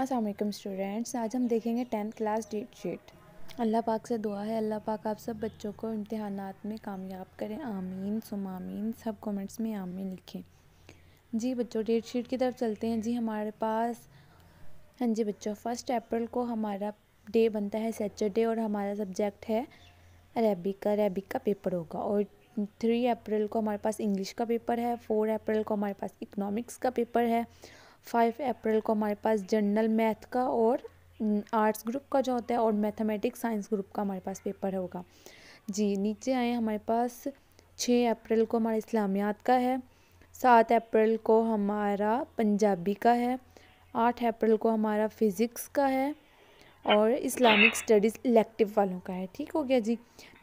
Aslam students आज हम देखेंगे टेंथ क्लास डेट शीट अल्लाह पाक से दुआ है अल्लाह पाक आप सब बच्चों को इम्तहान में कामयाब करें आमीन सुमामीन सब कमेंट्स में आमीन लिखें जी बच्चों डेट शीट की तरफ चलते हैं जी हमारे पास हाँ जी बच्चों फर्स्ट अप्रैल को हमारा डे बनता है सैटरडे और हमारा सब्जेक्ट है अरेबिक का अरेबिक का पेपर होगा और थ्री अप्रैल को हमारे पास इंग्लिश का पेपर है फोर अप्रैल को हमारे पास इकनॉमिक्स का पेपर है फाइव अप्रैल को हमारे पास जनरल मैथ का और आर्ट्स ग्रुप का जो होता है और मैथमेटिक्स साइंस ग्रुप का हमारे पास पेपर होगा जी नीचे आए हमारे पास छः अप्रैल को हमारा इस्लामियात का है सात अप्रैल को हमारा पंजाबी का है आठ अप्रैल को हमारा फिज़िक्स का है और इस्लामिक स्टडीज़ इलेक्टिव वालों का है ठीक हो गया जी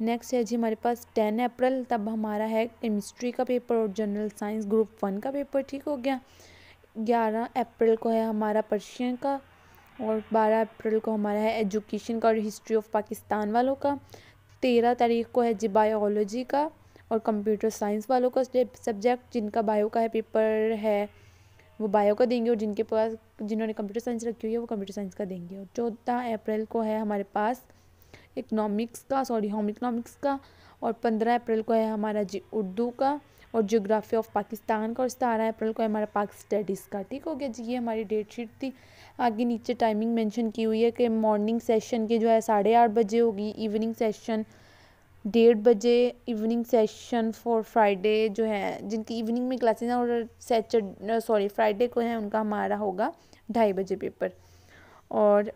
नेक्स्ट है जी हमारे पास टेन अप्रैल तब हमारा है केमिस्ट्री का पेपर और जनरल साइंस ग्रुप वन का पेपर ठीक हो गया ग्यारह अप्रैल को है हमारा पर्शियन का और बारह अप्रैल को हमारा है एजुकेशन का और हिस्ट्री ऑफ पाकिस्तान वालों का तेरह तारीख को है जी बायोलॉजी का और कंप्यूटर साइंस वालों का सब्जेक्ट जिनका बायो का है पेपर है वो बायो का देंगे और जिनके पास जिन्होंने कंप्यूटर साइंस रखी हुई है वो कंप्यूटर साइंस का देंगे और चौदह अप्रैल को है हमारे पास इकनॉमिक्स का सॉरी होम इकनॉमिक्स का और पंद्रह अप्रैल को है हमारा जी उर्दू का और जोग्राफी ऑफ पाकिस्तान का और सतारह अप्रैल को हमारा पाक स्टडीज़ का ठीक हो गया जी ये हमारी डेट शीट थी आगे नीचे टाइमिंग मेंशन की हुई है कि मॉर्निंग सेशन के जो है साढ़े आठ बजे होगी इवनिंग सेशन डेढ़ बजे इवनिंग सेशन फॉर फ्राइडे जो है जिनकी इवनिंग में क्लासेज हैं और सैटरडे सॉरी फ्राइडे को है उनका हमारा होगा ढाई बजे पेपर और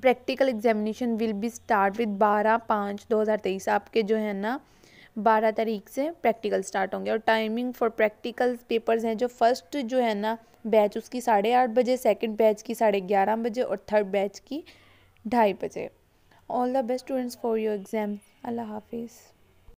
practical examination will be start with बारह पाँच दो हज़ार तेईस आपके जो है ना बारह तारीख से प्रैक्टिकल स्टार्ट होंगे और टाइमिंग फॉर प्रैक्टिकल पेपर्स हैं जो फर्स्ट जो है ना बैच उसकी साढ़े आठ बजे सेकंड बैच की साढ़े ग्यारह बजे और थर्ड बैच की ढाई बजे all the best students for your exam अल्लाह हाफिज़